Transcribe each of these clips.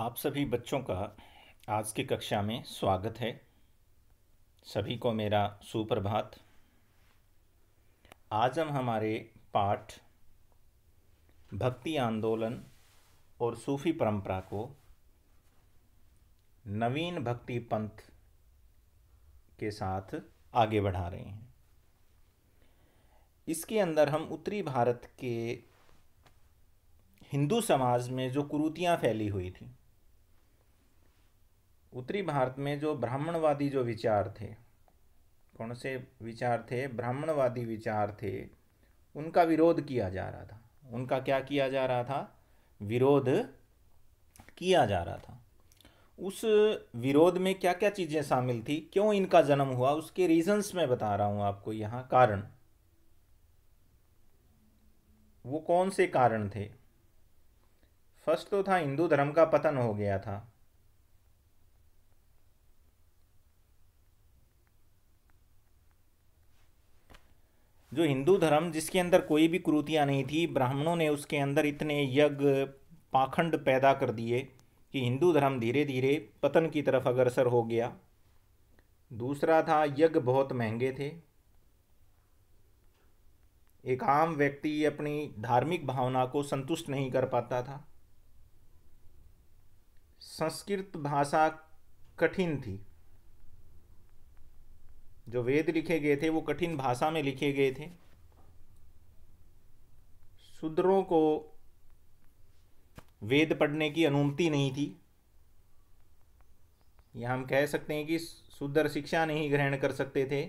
आप सभी बच्चों का आज की कक्षा में स्वागत है सभी को मेरा सुप्रभात आज हम हमारे पाठ भक्ति आंदोलन और सूफी परंपरा को नवीन भक्ति पंथ के साथ आगे बढ़ा रहे हैं इसके अंदर हम उत्तरी भारत के हिंदू समाज में जो कुरूतियाँ फैली हुई थी उत्तरी भारत में जो ब्राह्मणवादी जो विचार थे कौन से विचार थे ब्राह्मणवादी विचार थे उनका विरोध किया जा रहा था उनका क्या किया जा रहा था विरोध किया जा रहा था उस विरोध में क्या क्या चीज़ें शामिल थी क्यों इनका जन्म हुआ उसके रीजंस मैं बता रहा हूँ आपको यहाँ कारण वो कौन से कारण थे फर्स्ट तो था हिंदू धर्म का पतन हो गया था जो हिंदू धर्म जिसके अंदर कोई भी क्रूतियाँ नहीं थी ब्राह्मणों ने उसके अंदर इतने यज्ञ पाखंड पैदा कर दिए कि हिंदू धर्म धीरे धीरे पतन की तरफ अग्रसर हो गया दूसरा था यज्ञ बहुत महंगे थे एक आम व्यक्ति अपनी धार्मिक भावना को संतुष्ट नहीं कर पाता था संस्कृत भाषा कठिन थी जो वेद लिखे गए थे वो कठिन भाषा में लिखे गए थे शूद्रों को वेद पढ़ने की अनुमति नहीं थी यह हम कह सकते हैं कि शूद्र शिक्षा नहीं ग्रहण कर सकते थे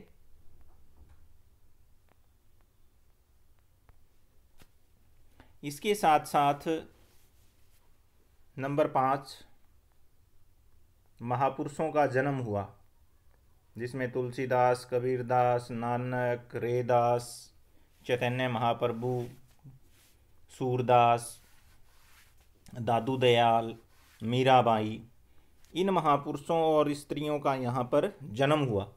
इसके साथ साथ नंबर पाँच महापुरुषों का जन्म हुआ जिसमें तुलसीदास कबीरदास नानक रेदास चैतन्य महाप्रभु सूरदास दादू दयाल मीराबाई इन महापुरुषों और स्त्रियों का यहाँ पर जन्म हुआ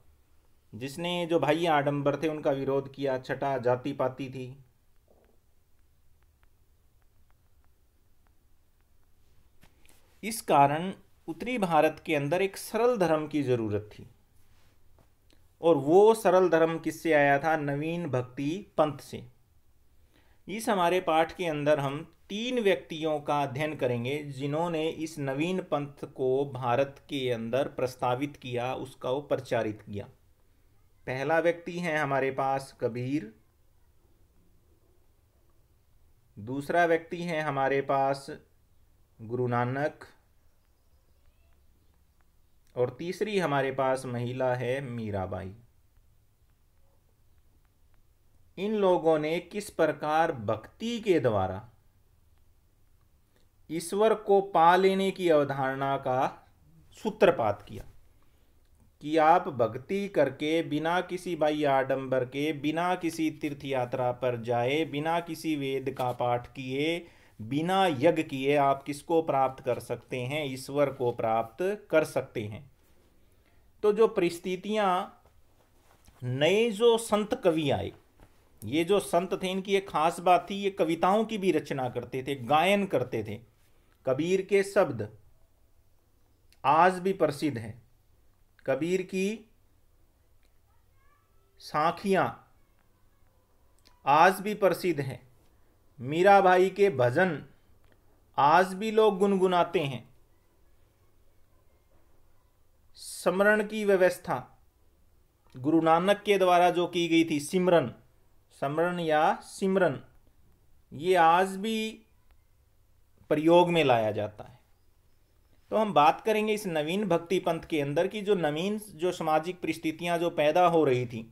जिसने जो भाई आडंबर थे उनका विरोध किया छटा जाति पाती थी इस कारण उत्तरी भारत के अंदर एक सरल धर्म की ज़रूरत थी और वो सरल धर्म किससे आया था नवीन भक्ति पंथ से इस हमारे पाठ के अंदर हम तीन व्यक्तियों का अध्ययन करेंगे जिन्होंने इस नवीन पंथ को भारत के अंदर प्रस्तावित किया उसका वो प्रचारित किया पहला व्यक्ति है हमारे पास कबीर दूसरा व्यक्ति है हमारे पास गुरु नानक और तीसरी हमारे पास महिला है मीराबाई इन लोगों ने किस प्रकार भक्ति के द्वारा ईश्वर को पा लेने की अवधारणा का सूत्रपात किया कि आप भक्ति करके बिना किसी बाह्य आडंबर के बिना किसी तीर्थ यात्रा पर जाए बिना किसी वेद का पाठ किए बिना यज्ञ किए आप किसको प्राप्त कर सकते हैं ईश्वर को प्राप्त कर सकते हैं तो जो परिस्थितियाँ नए जो संत कवि आए ये जो संत थे इनकी एक खास बात थी ये कविताओं की भी रचना करते थे गायन करते थे कबीर के शब्द आज भी प्रसिद्ध हैं कबीर की साखियाँ आज भी प्रसिद्ध हैं मीराबाई के भजन आज भी लोग गुनगुनाते हैं स्मरण की व्यवस्था गुरु नानक के द्वारा जो की गई थी सिमरन स्मरण या सिमरन ये आज भी प्रयोग में लाया जाता है तो हम बात करेंगे इस नवीन भक्ति पंथ के अंदर की जो नवीन जो सामाजिक परिस्थितियां जो पैदा हो रही थी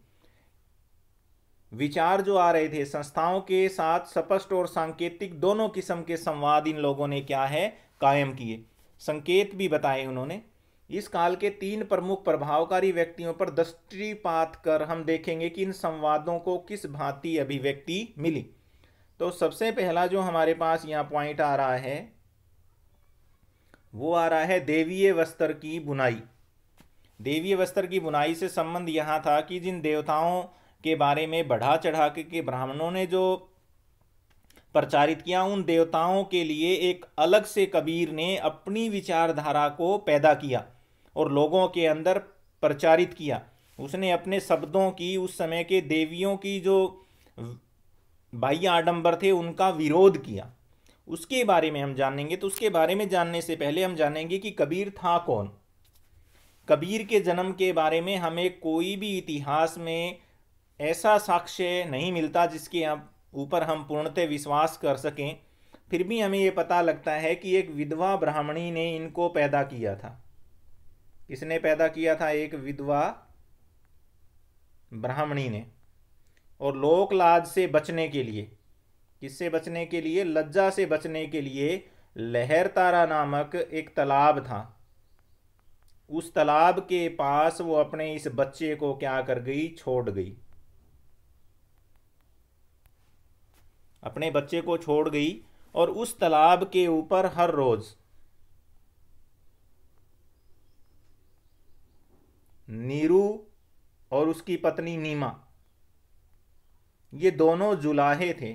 विचार जो आ रहे थे संस्थाओं के साथ स्पष्ट और सांकेतिक दोनों किस्म के संवाद इन लोगों ने क्या है कायम किए संकेत भी बताए उन्होंने इस काल के तीन प्रमुख प्रभावकारी व्यक्तियों पर दृष्टिपात कर हम देखेंगे कि इन संवादों को किस भांति अभिव्यक्ति मिली तो सबसे पहला जो हमारे पास यहाँ पॉइंट आ रहा है वो आ रहा है देवीय वस्त्र की बुनाई देवीय वस्त्र की बुनाई से संबंध यहाँ था कि जिन देवताओं के बारे में बढ़ा चढ़ा के, के ब्राह्मणों ने जो प्रचारित किया उन देवताओं के लिए एक अलग से कबीर ने अपनी विचारधारा को पैदा किया और लोगों के अंदर प्रचारित किया उसने अपने शब्दों की उस समय के देवियों की जो बाह्य आडंबर थे उनका विरोध किया उसके बारे में हम जानेंगे तो उसके बारे में जानने से पहले हम जानेंगे कि कबीर था कौन कबीर के जन्म के बारे में हमें कोई भी इतिहास में ऐसा साक्ष्य नहीं मिलता जिसके ऊपर हम पूर्णतः विश्वास कर सकें फिर भी हमें ये पता लगता है कि एक विधवा ब्राह्मणी ने इनको पैदा किया था किसने पैदा किया था एक विधवा ब्राह्मणी ने और लोकलाज से बचने के लिए किससे बचने के लिए लज्जा से बचने के लिए लहर तारा नामक एक तालाब था उस तालाब के पास वो अपने इस बच्चे को क्या कर गई छोड़ गई अपने बच्चे को छोड़ गई और उस तालाब के ऊपर हर रोज नीरू और उसकी पत्नी नीमा ये दोनों जुलाहे थे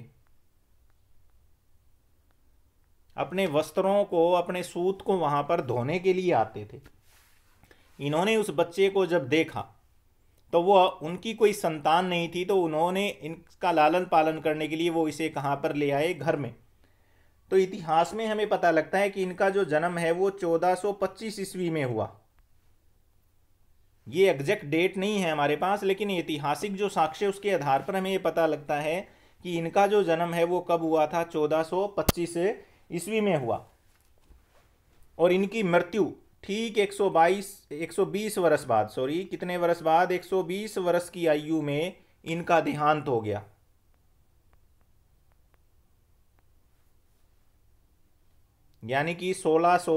अपने वस्त्रों को अपने सूत को वहां पर धोने के लिए आते थे इन्होंने उस बच्चे को जब देखा तो वो उनकी कोई संतान नहीं थी तो उन्होंने इनका लालन पालन करने के लिए वो इसे कहाँ पर ले आए घर में तो इतिहास में हमें पता लगता है कि इनका जो जन्म है वो 1425 ईस्वी में हुआ ये एग्जैक्ट डेट नहीं है हमारे पास लेकिन ऐतिहासिक जो साक्ष्य उसके आधार पर हमें ये पता लगता है कि इनका जो जन्म है वो कब हुआ था 1425 ईस्वी में हुआ और इनकी मृत्यु ठीक 122 120 वर्ष बाद सॉरी कितने वर्ष बाद 120 वर्ष की आयु में इनका देहांत हो गया यानी कि 1600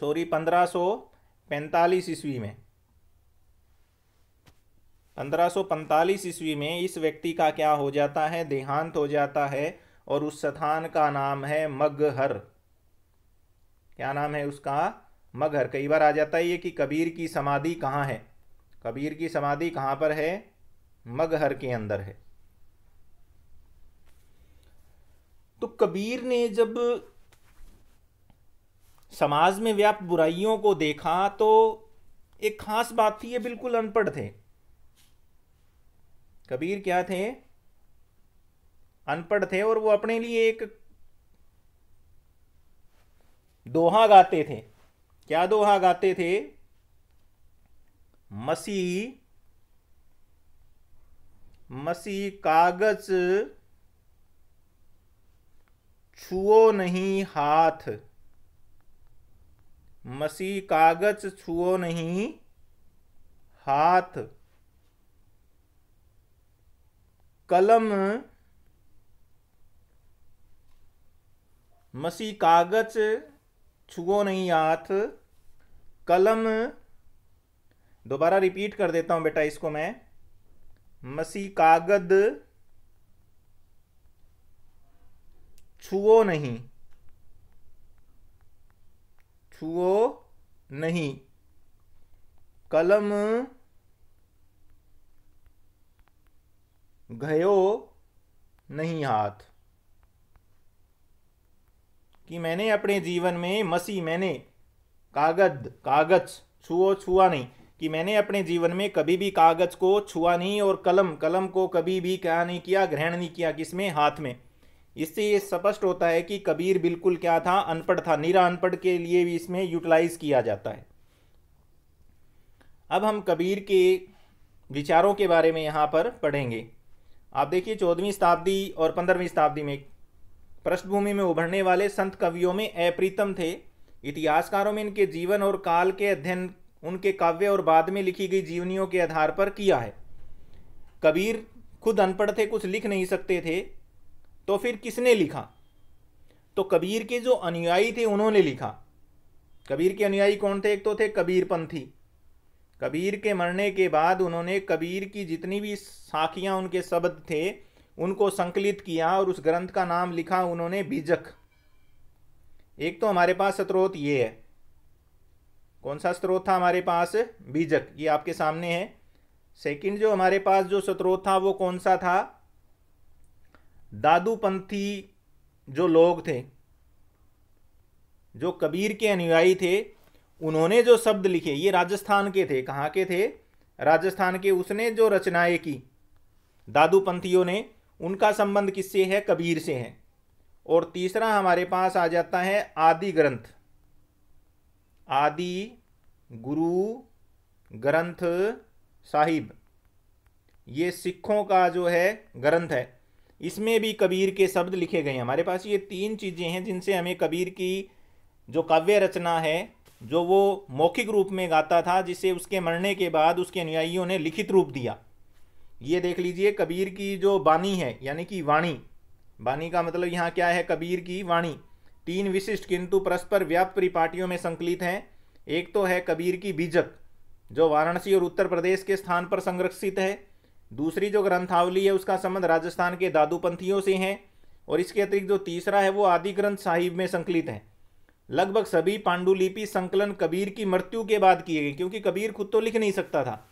सॉरी 1545 ईस्वी में 1545 ईस्वी में इस व्यक्ति का क्या हो जाता है देहांत हो जाता है और उस स्थान का नाम है मगहर क्या नाम है उसका मगर कई बार आ जाता है ये कि कबीर की समाधि कहाँ है कबीर की समाधि कहाँ पर है मगहर के अंदर है तो कबीर ने जब समाज में व्याप्त बुराइयों को देखा तो एक खास बात थी ये बिल्कुल अनपढ़ थे कबीर क्या थे अनपढ़ थे और वो अपने लिए एक दोहा गाते थे क्या दोहा गाते थे मसी मसी कागज छुओ नहीं हाथ मसी कागज छुओ नहीं हाथ कलम मसी कागज छुओ नहीं हाथ कलम दोबारा रिपीट कर देता हूं बेटा इसको मैं मसी कागद छुओ नहीं छुओ नहीं कलम गयो नहीं हाथ कि मैंने अपने जीवन में मसी मैंने कागज कागज छुओ छुआ नहीं कि मैंने अपने जीवन में कभी भी कागज को छुआ नहीं और कलम कलम को कभी भी क्या नहीं किया ग्रहण नहीं किया किसमें हाथ में इससे ये स्पष्ट होता है कि कबीर बिल्कुल क्या था अनपढ़ था निरा अनपढ़ के लिए भी इसमें यूटिलाइज किया जाता है अब हम कबीर के विचारों के बारे में यहाँ पर पढ़ेंगे आप देखिए चौदहवीं शताब्दी और पंद्रहवीं शताब्दी में पृष्ठभूमि में उभरने वाले संत कवियों में अप्रीतम थे इतिहासकारों में इनके जीवन और काल के अध्ययन उनके काव्य और बाद में लिखी गई जीवनियों के आधार पर किया है कबीर खुद अनपढ़ थे कुछ लिख नहीं सकते थे तो फिर किसने लिखा तो कबीर के जो अनुयायी थे उन्होंने लिखा कबीर के अनुयायी कौन थे एक तो थे कबीरपंथी कबीर के मरने के बाद उन्होंने कबीर की जितनी भी साखियाँ उनके शब्द थे उनको संकलित किया और उस ग्रंथ का नाम लिखा उन्होंने बीजक एक तो हमारे पास स्त्रोत ये है कौन सा स्त्रोत था हमारे पास बीजक ये आपके सामने है सेकंड जो हमारे पास जो स्त्रोत था वो कौन सा था दादूपंथी जो लोग थे जो कबीर के अनुयायी थे उन्होंने जो शब्द लिखे ये राजस्थान के थे कहाँ के थे राजस्थान के उसने जो रचनाएं की दादूपंथियों ने उनका संबंध किससे है कबीर से है और तीसरा हमारे पास आ जाता है आदि ग्रंथ आदि गुरु ग्रंथ साहिब ये सिखों का जो है ग्रंथ है इसमें भी कबीर के शब्द लिखे गए हैं हमारे पास ये तीन चीज़ें हैं जिनसे हमें कबीर की जो काव्य रचना है जो वो मौखिक रूप में गाता था जिसे उसके मरने के बाद उसके अनुयायियों ने लिखित रूप दिया ये देख लीजिए कबीर की जो बानी है यानी कि वाणी बानी का मतलब यहाँ क्या है कबीर की वाणी तीन विशिष्ट किंतु परस्पर व्याप्त परिपाटियों में संकलित हैं एक तो है कबीर की बीजक जो वाराणसी और उत्तर प्रदेश के स्थान पर संरक्षित है दूसरी जो ग्रंथावली है उसका संबंध राजस्थान के दादूपंथियों से है और इसके अतिरिक्त जो तीसरा है वो आदि ग्रंथ साहिब में संकलित है लगभग सभी पांडुलिपि संकलन कबीर की मृत्यु के बाद किए गए क्योंकि कबीर खुद तो लिख नहीं सकता था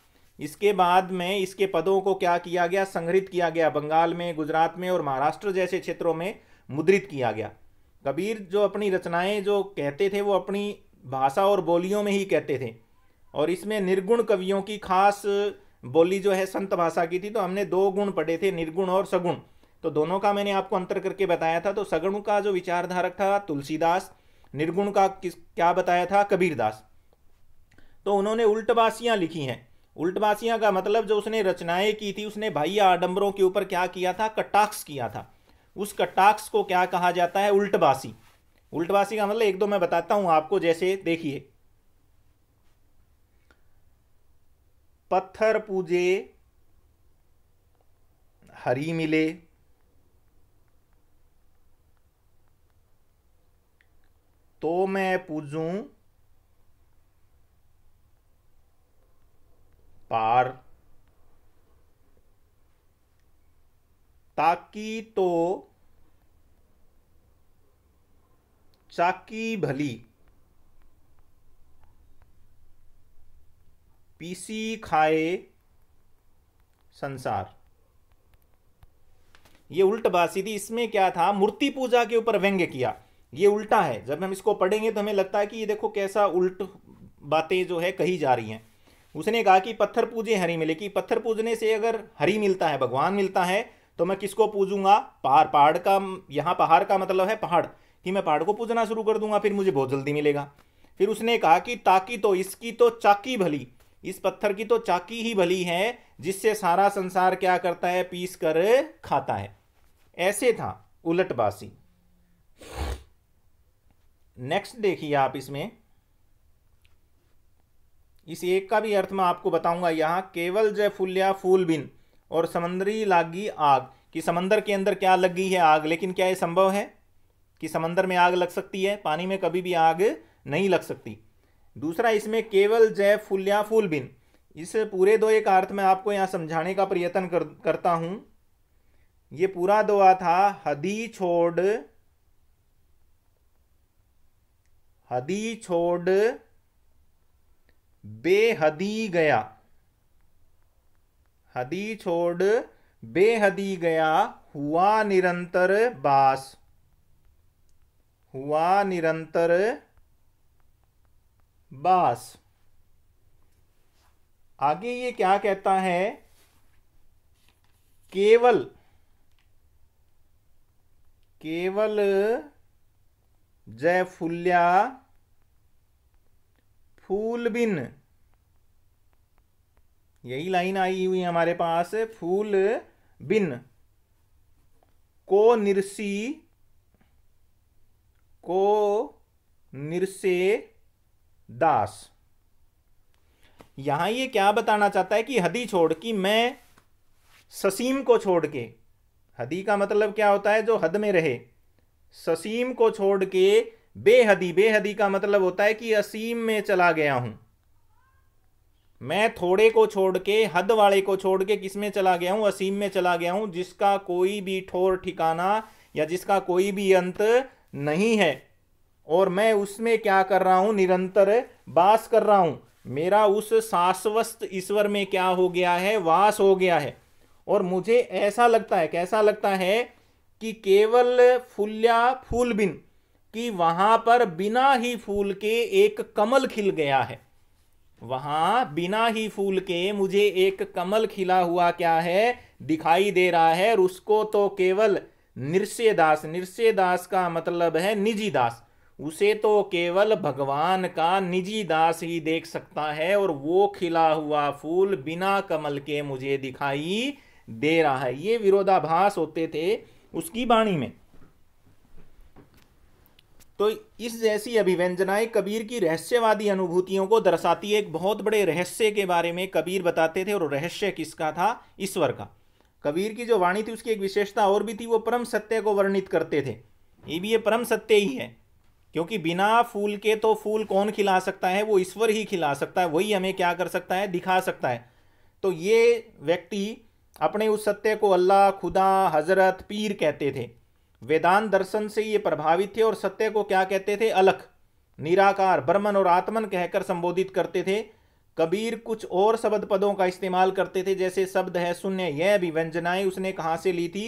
इसके बाद में इसके पदों को क्या किया गया संग्रहित किया गया बंगाल में गुजरात में और महाराष्ट्र जैसे क्षेत्रों में मुद्रित किया गया कबीर जो अपनी रचनाएं जो कहते थे वो अपनी भाषा और बोलियों में ही कहते थे और इसमें निर्गुण कवियों की खास बोली जो है संत भाषा की थी तो हमने दो गुण पढ़े थे निर्गुण और सगुण तो दोनों का मैंने आपको अंतर करके बताया था तो सगुण का जो विचारधारक था तुलसीदास निर्गुण का किस क्या बताया था कबीरदास तो उन्होंने उल्टवासियाँ लिखी हैं उल्टवासियां का मतलब जो उसने रचनाएं की थी उसने भाई आडम्बरों के ऊपर क्या किया था कटाक्ष किया था उस कटाक्ष को क्या कहा जाता है उल्टवासी उल्टवासी का मतलब एक दो मैं बताता हूं आपको जैसे देखिए पत्थर पूजे हरी मिले तो मैं पूजूं पार ताकी तो चाकी भली पीसी खाए संसार ये उल्ट बासी थी इसमें क्या था मूर्ति पूजा के ऊपर व्यंग्य किया ये उल्टा है जब हम इसको पढ़ेंगे तो हमें लगता है कि ये देखो कैसा उल्ट बातें जो है कही जा रही हैं उसने कहा कि पत्थर पूजे हरी मिले कि पत्थर पूजने से अगर हरी मिलता है भगवान मिलता है तो मैं किसको पूजूंगा पहाड़ पहाड़ का यहाँ पहाड़ का मतलब है पहाड़ कि मैं पहाड़ को पूजना शुरू कर दूंगा फिर मुझे बहुत जल्दी मिलेगा फिर उसने कहा कि ताकि तो इसकी तो चाकी भली इस पत्थर की तो चाकी ही भली है जिससे सारा संसार क्या करता है पीस कर खाता है ऐसे था उलटबासी नेक्स्ट देखिए आप इसमें इस एक का भी अर्थ मैं आपको बताऊंगा यहाँ केवल फुल्या फूल बिन और समंदरी लागी आग कि समंदर के अंदर क्या लग गई है आग लेकिन क्या ये संभव है कि समंदर में आग लग सकती है पानी में कभी भी आग नहीं लग सकती दूसरा इसमें केवल जय फूल बिन इस पूरे दो एक अर्थ में आपको यहाँ समझाने का प्रयत्न कर, करता हूँ ये पूरा दोआ था हदी छोड़ हदी छोड़ बेहदी गया हदी छोड़ बेहदी गया हुआ निरंतर बास हुआ निरंतर बास आगे ये क्या कहता है केवल केवल जयफुल्या फूल बिन यही लाइन आई हुई हमारे पास फूल बिन को निरसी को निरसे दास यहां ये क्या बताना चाहता है कि हदी छोड़ कि मैं ससीम को छोड़ के हदी का मतलब क्या होता है जो हद में रहे ससीम को छोड़ के बेहदी बेहदी का मतलब होता है कि असीम में चला गया हूं मैं थोड़े को छोड़ के हद वाले को छोड़ के किस में चला गया हूं असीम में चला गया हूं जिसका कोई भी ठोर ठिकाना या जिसका कोई भी अंत नहीं है और मैं उसमें क्या कर रहा हूं निरंतर वास कर रहा हूं मेरा उस शाश्वस्त ईश्वर में क्या हो गया है वास हो गया है और मुझे ऐसा लगता है कैसा लगता है कि केवल फुल्या फूल बिन कि वहां पर बिना ही फूल के एक कमल खिल गया है वहां बिना ही फूल के मुझे एक कमल खिला हुआ क्या है दिखाई दे रहा है और उसको तो केवल निरस्य दास निरस्य दास का मतलब है निजी दास उसे तो केवल भगवान का निजी दास ही देख सकता है और वो खिला हुआ फूल बिना कमल के मुझे दिखाई दे रहा है ये विरोधाभास होते थे उसकी वाणी में तो इस जैसी अभिव्यंजनाएं कबीर की रहस्यवादी अनुभूतियों को दर्शाती है एक बहुत बड़े रहस्य के बारे में कबीर बताते थे और रहस्य किसका था ईश्वर का कबीर की जो वाणी थी उसकी एक विशेषता और भी थी वो परम सत्य को वर्णित करते थे ये भी ये परम सत्य ही है क्योंकि बिना फूल के तो फूल कौन खिला सकता है वो ईश्वर ही खिला सकता है वही हमें क्या कर सकता है दिखा सकता है तो ये व्यक्ति अपने उस सत्य को अल्लाह खुदा हजरत पीर कहते थे वेदांत दर्शन से ये प्रभावित थे और सत्य को क्या कहते थे अलख निराकार ब्रह्मन और आत्मन कहकर संबोधित करते थे कबीर कुछ और शब्द पदों का इस्तेमाल करते थे जैसे शब्द है शून्य यह भी व्यंजनाएं उसने कहाँ से ली थी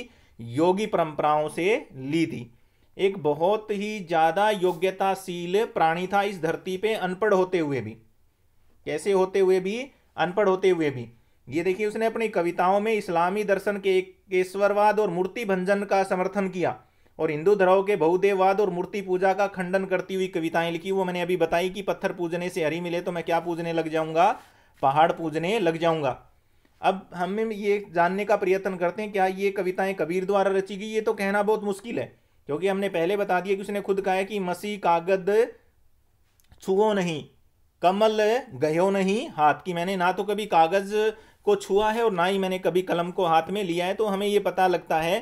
योगी परंपराओं से ली थी एक बहुत ही ज़्यादा योग्यताशील प्राणी था इस धरती पे अनपढ़ होते हुए भी कैसे होते हुए भी अनपढ़ होते हुए भी ये देखिए उसने अपनी कविताओं में इस्लामी दर्शन के केश्वरवाद और मूर्ति भंजन का समर्थन किया और हिंदू धर्म के बहुदेववाद और मूर्ति पूजा का खंडन करती हुई कविताएं लिखी वो मैंने अभी बताई कि पत्थर पूजने से हरी मिले तो मैं क्या पूजने लग जाऊंगा पहाड़ पूजने लग जाऊंगा अब हम ये जानने का प्रयत्न करते हैं क्या ये कविताएं कबीर द्वारा रची गई ये तो कहना बहुत मुश्किल है क्योंकि हमने पहले बता दिया कि उसने खुद कहा है कि मसी कागद छुओ नहीं कमल गयो नहीं हाथ की मैंने ना तो कभी कागज़ को छुआ है और ना ही मैंने कभी कलम को हाथ में लिया है तो हमें ये पता लगता है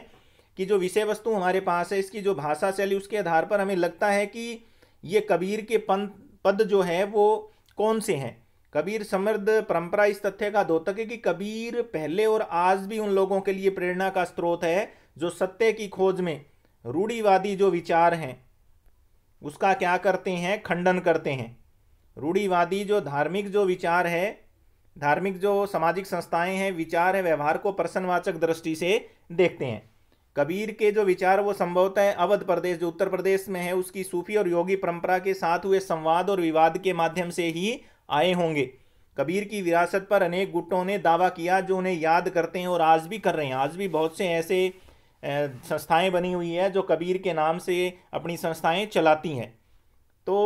कि जो विषय वस्तु हमारे पास है इसकी जो भाषा शैली उसके आधार पर हमें लगता है कि ये कबीर के पंथ पद जो है वो कौन से हैं कबीर समृद्ध परंपरा इस तथ्य का तक है कि कबीर पहले और आज भी उन लोगों के लिए प्रेरणा का स्रोत है जो सत्य की खोज में रूढ़ीवादी जो विचार हैं उसका क्या करते हैं खंडन करते हैं रूढ़ीवादी जो धार्मिक जो विचार है धार्मिक जो सामाजिक संस्थाएं हैं विचार हैं व्यवहार को प्रसन्नवाचक दृष्टि से देखते हैं कबीर के जो विचार वो संभवतः अवध प्रदेश जो उत्तर प्रदेश में है उसकी सूफी और योगी परंपरा के साथ हुए संवाद और विवाद के माध्यम से ही आए होंगे कबीर की विरासत पर अनेक गुटों ने दावा किया जो उन्हें याद करते हैं और आज भी कर रहे हैं आज भी बहुत से ऐसे संस्थाएं बनी हुई है जो कबीर के नाम से अपनी संस्थाएं चलाती हैं तो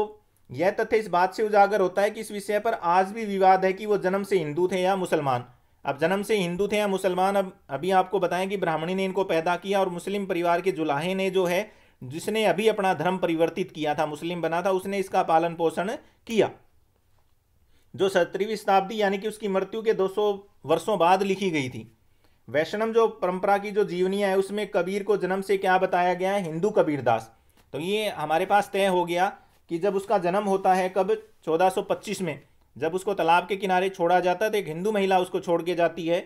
यह तथ्य इस बात से उजागर होता है कि इस विषय पर आज भी विवाद है कि वो जन्म से हिंदू थे या मुसलमान अब जन्म से हिंदू थे या मुसलमान अब अभी आपको बताएं कि ब्राह्मणी ने इनको पैदा किया और मुस्लिम परिवार के जुलाहे ने जो है जिसने अभी अपना धर्म परिवर्तित किया था मुस्लिम बना था उसने इसका पालन पोषण किया जो सत्रहवीं शताब्दी यानी कि उसकी मृत्यु के 200 वर्षों बाद लिखी गई थी वैष्णव जो परंपरा की जो जीवनी है उसमें कबीर को जन्म से क्या बताया गया है हिंदू कबीरदास तो ये हमारे पास तय हो गया कि जब उसका जन्म होता है कब 1425 में जब उसको तालाब के किनारे छोड़ा जाता है तो एक हिंदू महिला उसको छोड़ के जाती है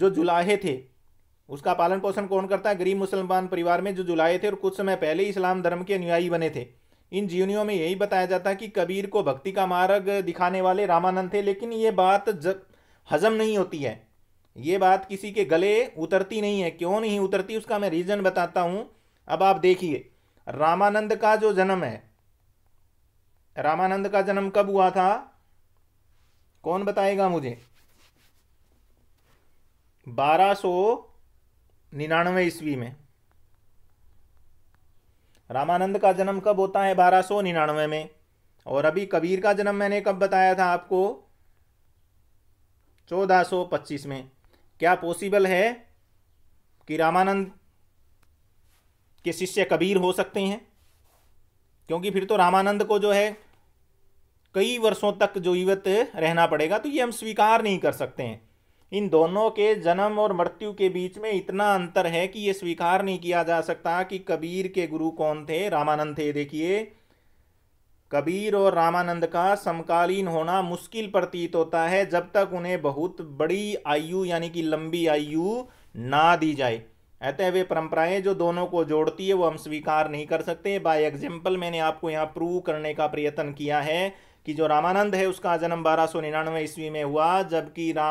जो जुलाहे थे उसका पालन पोषण कौन करता है गरीब मुसलमान परिवार में जो जुलाहे थे और कुछ समय पहले इस्लाम धर्म के अनुयायी बने थे इन जीवनियों में यही बताया जाता है कि कबीर को भक्ति का मार्ग दिखाने वाले रामानंद थे लेकिन ये बात जब हजम नहीं होती है ये बात किसी के गले उतरती नहीं है क्यों नहीं उतरती उसका मैं रीज़न बताता हूँ अब आप देखिए रामानंद का जो जन्म है रामानंद का जन्म कब हुआ था कौन बताएगा मुझे बारह सौ निन्यानवे ईस्वी में रामानंद का जन्म कब होता है बारह सौ निन्यानवे में और अभी कबीर का जन्म मैंने कब बताया था आपको चौदह सौ पच्चीस में क्या पॉसिबल है कि रामानंद के शिष्य कबीर हो सकते हैं क्योंकि फिर तो रामानंद को जो है कई वर्षों तक जो युवत रहना पड़ेगा तो ये हम स्वीकार नहीं कर सकते हैं इन दोनों के जन्म और मृत्यु के बीच में इतना अंतर है कि ये स्वीकार नहीं किया जा सकता कि कबीर के गुरु कौन थे रामानंद थे देखिए कबीर और रामानंद का समकालीन होना मुश्किल प्रतीत होता है जब तक उन्हें बहुत बड़ी आयु यानी कि लंबी आयु ना दी जाए अतः वे परंपराएं जो दोनों को जोड़ती है वो हम स्वीकार नहीं कर सकते बाय एग्जाम्पल मैंने आपको यहाँ प्रूव करने का प्रयत्न किया है कि जो रामानंद है उसका जन्म बारह सौ निन्यानवे ईस्वी में हुआ जबकि रा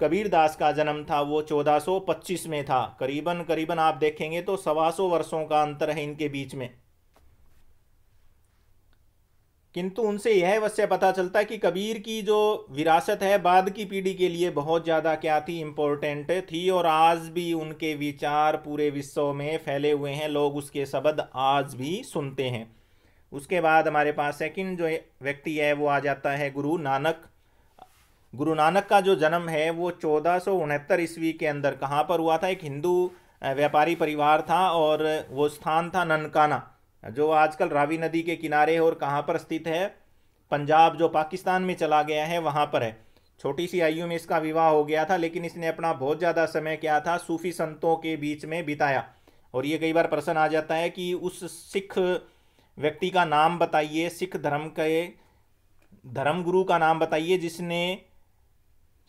कबीर दास का जन्म था वो 1425 में था करीबन करीबन आप देखेंगे तो सवा सौ वर्षों का अंतर है इनके बीच में किंतु उनसे यह अवश्य पता चलता है कि कबीर की जो विरासत है बाद की पीढ़ी के लिए बहुत ज़्यादा क्या थी इम्पोर्टेंट थी और आज भी उनके विचार पूरे विश्व में फैले हुए हैं लोग उसके शब्द आज भी सुनते हैं उसके बाद हमारे पास सेकंड जो व्यक्ति है वो आ जाता है गुरु नानक गुरु नानक का जो जन्म है वो चौदह ईस्वी के अंदर कहाँ पर हुआ था एक हिंदू व्यापारी परिवार था और वो स्थान था ननकाना जो आजकल रावी नदी के किनारे और कहाँ पर स्थित है पंजाब जो पाकिस्तान में चला गया है वहाँ पर है छोटी सी आयु में इसका विवाह हो गया था लेकिन इसने अपना बहुत ज़्यादा समय क्या था सूफी संतों के बीच में बिताया और ये कई बार प्रश्न आ जाता है कि उस सिख व्यक्ति का नाम बताइए सिख धर्म के धर्म गुरु का नाम बताइए जिसने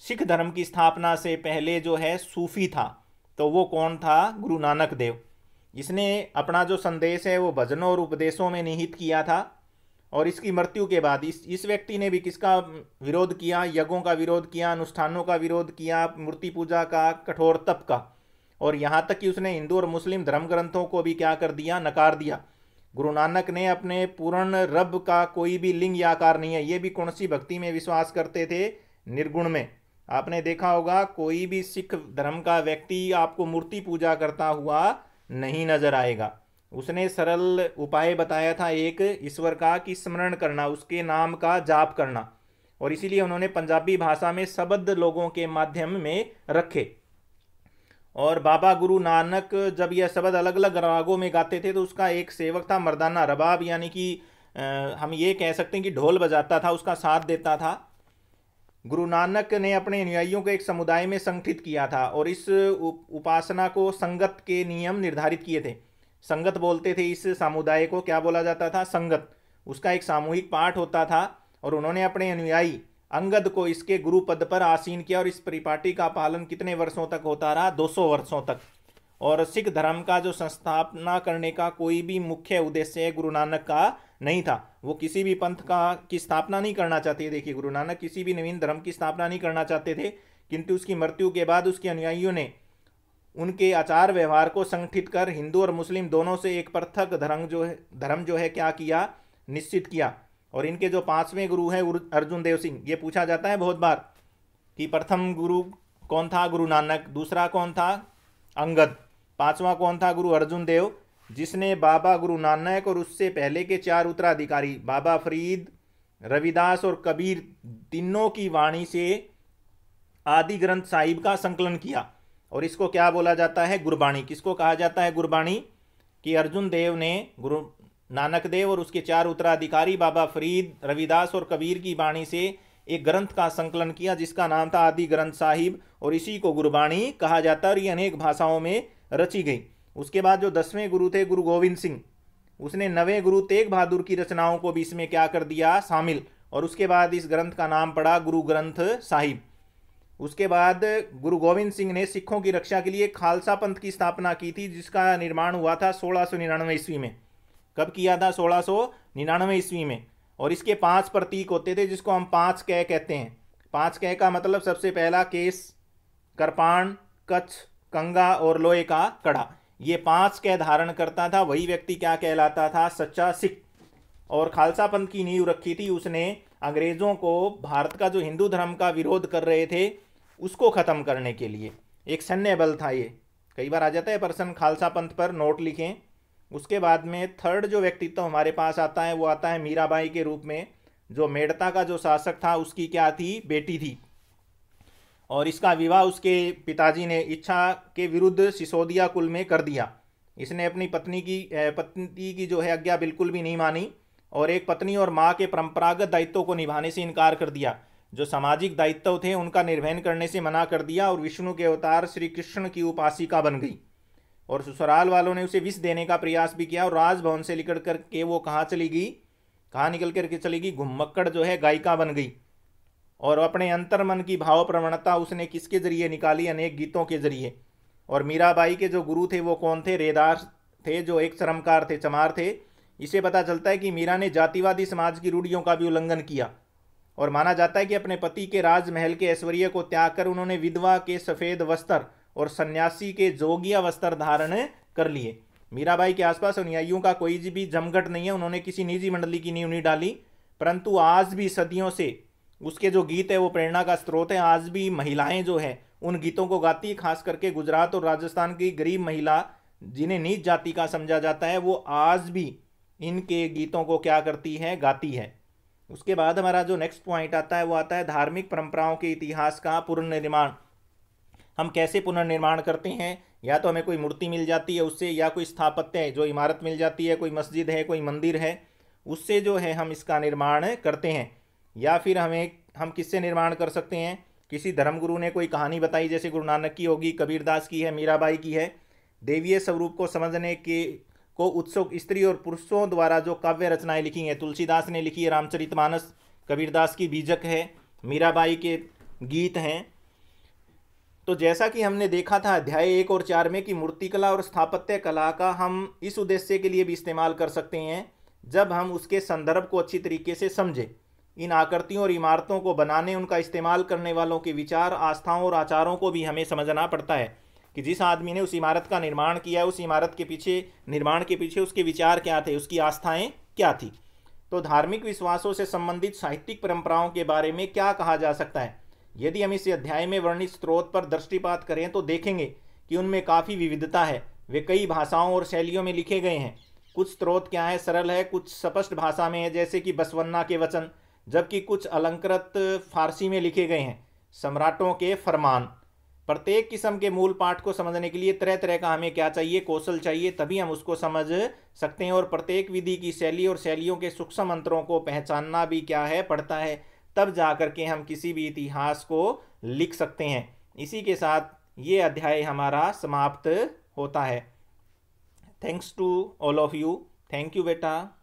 सिख धर्म की स्थापना से पहले जो है सूफ़ी था तो वो कौन था गुरु नानक देव जिसने अपना जो संदेश है वो भजनों और उपदेशों में निहित किया था और इसकी मृत्यु के बाद इस इस व्यक्ति ने भी किसका विरोध किया यज्ञों का विरोध किया अनुष्ठानों का विरोध किया मूर्ति पूजा का कठोर तप का और यहाँ तक कि उसने हिंदू और मुस्लिम धर्म ग्रंथों को भी क्या कर दिया नकार दिया गुरु नानक ने अपने पूर्ण रब का कोई भी लिंग या आकार नहीं है ये भी कौन सी भक्ति में विश्वास करते थे निर्गुण में आपने देखा होगा कोई भी सिख धर्म का व्यक्ति आपको मूर्ति पूजा करता हुआ नहीं नजर आएगा उसने सरल उपाय बताया था एक ईश्वर का कि स्मरण करना उसके नाम का जाप करना और इसीलिए उन्होंने पंजाबी भाषा में शब्द लोगों के माध्यम में रखे और बाबा गुरु नानक जब यह शब्द अलग अलग रागों में गाते थे तो उसका एक सेवक था मर्दाना रबाब यानी कि हम ये कह सकते हैं कि ढोल बजाता था उसका साथ देता था गुरु नानक ने अपने अनुयायियों को एक समुदाय में संगठित किया था और इस उपासना को संगत के नियम निर्धारित किए थे संगत बोलते थे इस समुदाय को क्या बोला जाता था संगत उसका एक सामूहिक पाठ होता था और उन्होंने अपने अनुयायी अंगद को इसके गुरु पद पर आसीन किया और इस परिपाटी का पालन कितने वर्षों तक होता रहा 200 वर्षों तक और सिख धर्म का जो संस्थापना करने का कोई भी मुख्य उद्देश्य गुरु नानक का नहीं था वो किसी भी पंथ का की स्थापना नहीं करना चाहते देखिए गुरु नानक किसी भी नवीन धर्म की स्थापना नहीं करना चाहते थे किंतु उसकी मृत्यु के बाद उसके अनुयायियों ने उनके आचार व्यवहार को संगठित कर हिंदू और मुस्लिम दोनों से एक पृथक धर्म जो है धर्म जो है क्या किया निश्चित किया और इनके जो पांचवें गुरु हैं अर्जुन देव सिंह ये पूछा जाता है बहुत बार कि प्रथम गुरु कौन था गुरु नानक दूसरा कौन था अंगद पांचवा कौन था गुरु अर्जुन देव जिसने बाबा गुरु नानक और उससे पहले के चार उत्तराधिकारी बाबा फरीद रविदास और कबीर तीनों की वाणी से आदि ग्रंथ साहिब का संकलन किया और इसको क्या बोला जाता है गुरबाणी किसको कहा जाता है गुरबाणी कि अर्जुन देव ने गुरु नानक देव और उसके चार उत्तराधिकारी बाबा फरीद रविदास और कबीर की वाणी से एक ग्रंथ का संकलन किया जिसका नाम था आदि ग्रंथ साहिब और इसी को गुरुबाणी कहा जाता है और ये अनेक भाषाओं में रची गई उसके बाद जो दसवें गुरु थे गुरु गोविंद सिंह उसने नवे गुरु तेग बहादुर की रचनाओं को भी इसमें क्या कर दिया शामिल और उसके बाद इस ग्रंथ का नाम पड़ा गुरु ग्रंथ साहिब उसके बाद गुरु गोविंद सिंह ने सिखों की रक्षा के लिए खालसा पंथ की स्थापना की थी जिसका निर्माण हुआ था सोलह ईस्वी में कब किया था सोलह सौ निन्यानवे ईस्वी में और इसके पांच प्रतीक होते थे जिसको हम पांच कह कहते हैं पांच कह का मतलब सबसे पहला केस कृपाण कच्छ कंगा और लोहे का कड़ा ये पांच कह धारण करता था वही व्यक्ति क्या कहलाता था सच्चा सिख और खालसा पंथ की नींव रखी थी उसने अंग्रेज़ों को भारत का जो हिंदू धर्म का विरोध कर रहे थे उसको ख़त्म करने के लिए एक सैन्य बल था ये कई बार आ जाता है पर्सन खालसा पंथ पर नोट लिखें उसके बाद में थर्ड जो व्यक्तित्व हमारे पास आता है वो आता है मीराबाई के रूप में जो मेड़ता का जो शासक था उसकी क्या थी बेटी थी और इसका विवाह उसके पिताजी ने इच्छा के विरुद्ध सिसोदिया कुल में कर दिया इसने अपनी पत्नी की पत्नी की जो है आज्ञा बिल्कुल भी नहीं मानी और एक पत्नी और माँ के परंपरागत दायित्व को निभाने से इनकार कर दिया जो सामाजिक दायित्व थे उनका निर्वहन करने से मना कर दिया और विष्णु के अवतार श्री कृष्ण की उपासिका बन गई और ससुराल वालों ने उसे विष देने का प्रयास भी किया और राजभवन से निकल कर के वो कहाँ चली गई कहाँ निकल करके चली गई घुमक्कड़ जो है गायिका बन गई और अपने अंतर्मन की भाव प्रवणता उसने किसके जरिए निकाली अनेक गीतों के जरिए और मीराबाई के जो गुरु थे वो कौन थे रेदार थे जो एक श्रमकार थे चमार थे इसे पता चलता है कि मीरा ने जातिवादी समाज की रूढ़ियों का भी उल्लंघन किया और माना जाता है कि अपने पति के राजमहल के ऐश्वर्य को त्याग कर उन्होंने विधवा के सफ़ेद वस्त्र और सन्यासी के जोगिया वस्त्र धारण कर लिए मीराबाई के आसपास अनुयायियों का कोई भी जमघट नहीं है उन्होंने किसी निजी मंडली की नींव नहीं डाली परंतु आज भी सदियों से उसके जो गीत है वो प्रेरणा का स्रोत है आज भी महिलाएं जो है उन गीतों को गाती है खास करके गुजरात और राजस्थान की गरीब महिला जिन्हें नीच जाति का समझा जाता है वो आज भी इनके गीतों को क्या करती है गाती है उसके बाद हमारा जो नेक्स्ट पॉइंट आता है वो आता है धार्मिक परंपराओं के इतिहास का पुनर्निर्माण हम कैसे पुनर्निर्माण करते हैं या तो हमें कोई मूर्ति मिल जाती है उससे या कोई स्थापत्य है जो इमारत मिल जाती है कोई मस्जिद है कोई मंदिर है उससे जो है हम इसका निर्माण करते हैं या फिर हमें हम किससे निर्माण कर सकते हैं किसी धर्मगुरु ने कोई कहानी बताई जैसे गुरु नानक की होगी कबीरदास की है मीराबाई की है देवीय स्वरूप को समझने के को उत्सुक स्त्री और पुरुषों द्वारा जो काव्य रचनाएं लिखी हैं तुलसीदास ने लिखी है रामचरितमानस कबीरदास की बीजक है मीराबाई के गीत हैं तो जैसा कि हमने देखा था अध्याय एक और चार में कि मूर्तिकला और स्थापत्य कला का हम इस उद्देश्य के लिए भी इस्तेमाल कर सकते हैं जब हम उसके संदर्भ को अच्छी तरीके से समझें इन आकृतियों और इमारतों को बनाने उनका इस्तेमाल करने वालों के विचार आस्थाओं और आचारों को भी हमें समझना पड़ता है कि जिस आदमी ने उस इमारत का निर्माण किया उस इमारत के पीछे निर्माण के पीछे उसके विचार क्या थे उसकी आस्थाएँ क्या थी तो धार्मिक विश्वासों से संबंधित साहित्यिक परंपराओं के बारे में क्या कहा जा सकता है यदि हम इस अध्याय में वर्णित स्रोत पर दृष्टिपात करें तो देखेंगे कि उनमें काफ़ी विविधता है वे कई भाषाओं और शैलियों में लिखे गए हैं कुछ स्रोत क्या है सरल है कुछ स्पष्ट भाषा में है जैसे कि बसवन्ना के वचन जबकि कुछ अलंकृत फारसी में लिखे गए हैं सम्राटों के फरमान प्रत्येक किस्म के मूल पाठ को समझने के लिए तरह तरह का हमें क्या चाहिए कौशल चाहिए तभी हम उसको समझ सकते हैं और प्रत्येक विधि की शैली और शैलियों के सूक्ष्म अंतरों को पहचानना भी क्या है पड़ता है तब जा कर के हम किसी भी इतिहास को लिख सकते हैं इसी के साथ ये अध्याय हमारा समाप्त होता है thanks to all of you thank you बेटा